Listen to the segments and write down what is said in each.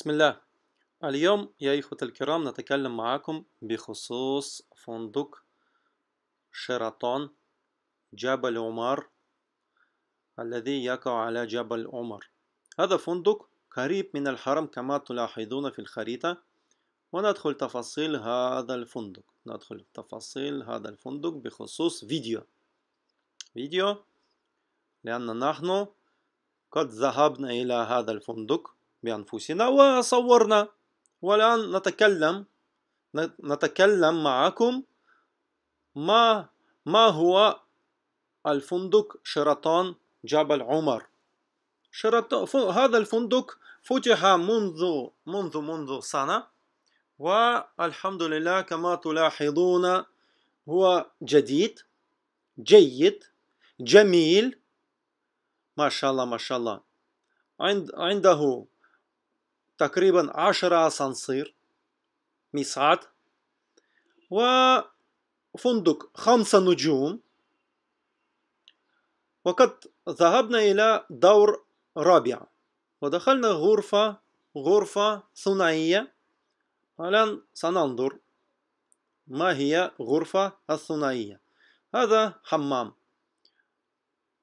بسم الله اليوم يا إخوة الكرام نتكلم معكم بخصوص فندق شيراتون جبل عمر الذي يقع على جبل عمر هذا فندق قريب من الحرم كما تلاحظون في الخريطة وندخل تفاصيل هذا الفندق ندخل تفاصيل هذا الفندق بخصوص فيديو فيديو لأن نحن قد ذهبنا إلى هذا الفندق بأنفسنا وصورنا والآن نتكلم نتكلم معكم ما ما هو الفندق شيراتون جبل عمر شيراتون هذا الفندق فتح منذ منذ منذ سنة والحمد لله كما تلاحظون هو جديد جيد جميل ما شاء الله ما شاء الله عند عنده تقريبا عشرة أسانسير مصعد وفندق خمسة نجوم وقد ذهبنا إلى دور رابع ودخلنا غرفة غرفة ثنائية الآن سننظر ما هي غرفة الثنائية هذا حمام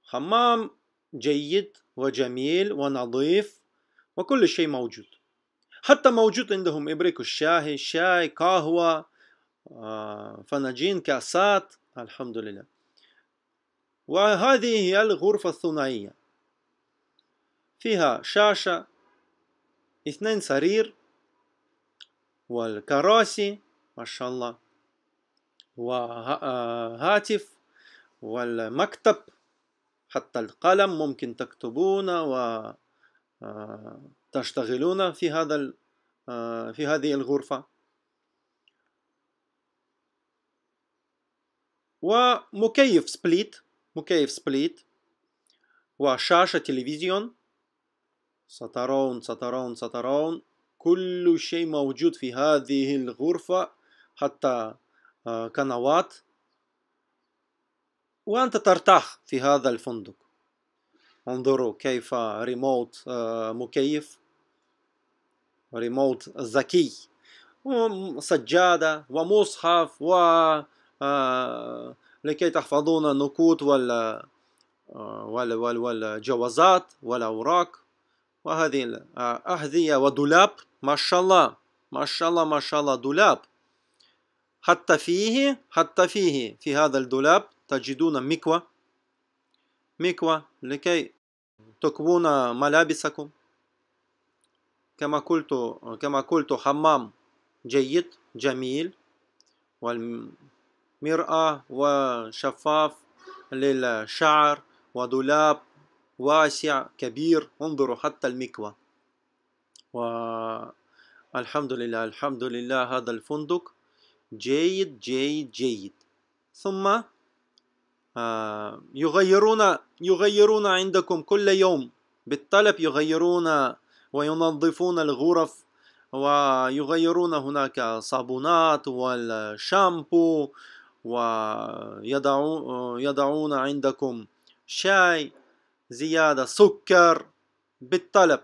حمام جيد وجميل ونظيف وكل شيء موجود حتى موجود عندهم إبريكو الشاهي الشاي قهوة آه، فناجين كاسات الحمد لله وهذه هي الغرفة الثنائية فيها شاشة اثنين سرير والكراسي ما شاء الله وهاتف والمكتب حتى القلم ممكن تكتبون و آه، تشتغلون في هذا آه، في هذه الغرفة ومكيف سبليت مكيف سبليت وشاشة تلفزيون سترون سترون سترون كل شيء موجود في هذه الغرفة حتى قنوات آه، وأنت ترتاح في هذا الفندق انظروا كيف ريموت آه، مكيف ريموت ذكي وسجادة ومصحف و آه، لكي تحفظون النقود وال آه، وال وال والجوازات والأوراق وهذه الأحذية ودولاب ما شاء الله ما شاء الله ما شاء الله دولاب حتى فيه حتى فيه في هذا الدولاب تجدون مكوى مكوى لكي تكوون ملابسكم كما قلت كما قلت حمام جيد جميل والمرأة وشفاف للشعر ودولاب واسع كبير انظروا حتى المكوى والحمد لله الحمد لله هذا الفندق جيد جيد جيد ثم آه، يغيرون يغيرون عندكم كل يوم بالطلب يغيرون وينظفون الغرف ويغيرون هناك صابونات والشامبو ويضعون عندكم شاي زيادة سكر بالطلب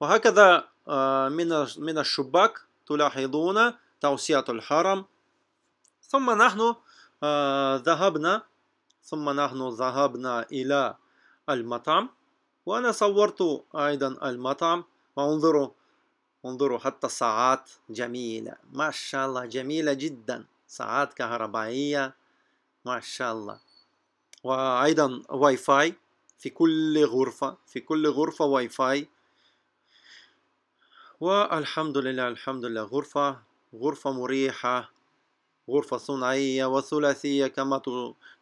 وهكذا آه، من من الشباك تلاحظون توسيع الحرم ثم نحن آه، ذهبنا ثم نحن ذهبنا إلى المطعم وأنا صورت أيضا المطعم وانظروا انظروا حتى الساعات جميلة ما شاء الله جميلة جدا ساعات كهربائية ما شاء الله وأيضا واي فاي في كل غرفة في كل غرفة واي فاي والحمد لله الحمد لله غرفة غرفة مريحة غرفة صناعية وثلاثية كما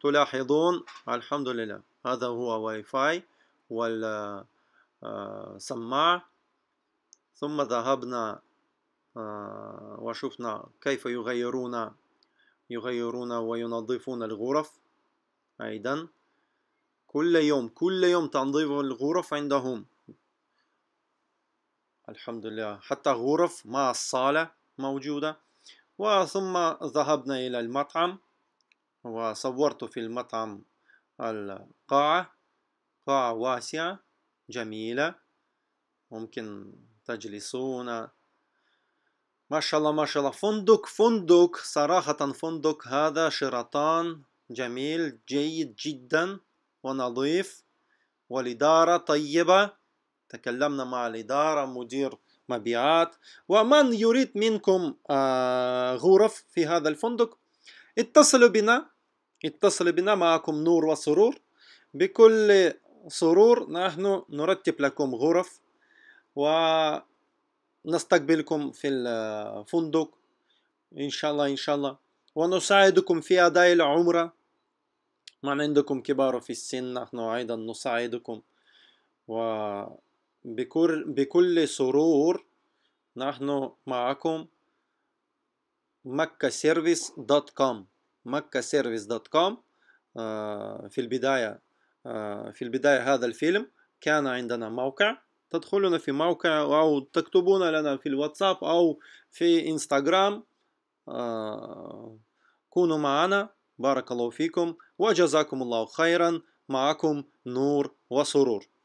تلاحظون الحمد لله هذا هو واي فاي والسماع آه، ثم ذهبنا آه، وشفنا كيف يغيرون يغيرون وينظفون الغرف أيضا كل يوم كل يوم تنظيف الغرف عندهم الحمد لله حتى غرف مع الصالة موجودة وثم ذهبنا إلى المطعم وصورت في المطعم القاعة قاعة واسعة جميلة ممكن تجلسون ما شاء الله ما شاء الله فندق فندق صراحة فندق هذا شرطان جميل جيد جدا ونظيف والإدارة طيبة تكلمنا مع الإدارة مدير مبيعات ومن يريد منكم آه، غرف في هذا الفندق اتصلوا بنا اتصلوا بنا معكم نور وسرور بكل سرور نحن نرتب لكم غرف ونستقبلكم في الفندق إن شاء الله إن شاء الله ونساعدكم في أداء العمرة من عندكم كبار في السن نحن أيضا نساعدكم وبكل سرور نحن معكم مكة سيرفيس دوت كوم مكة سيرفيس دوت كوم آه، في البداية آه، في البداية هذا الفيلم كان عندنا موقع تدخلون في موقع أو تكتبون لنا في الواتساب أو في إنستغرام آه، كونوا معنا بارك الله فيكم وجزاكم الله خيرا معكم نور وسرور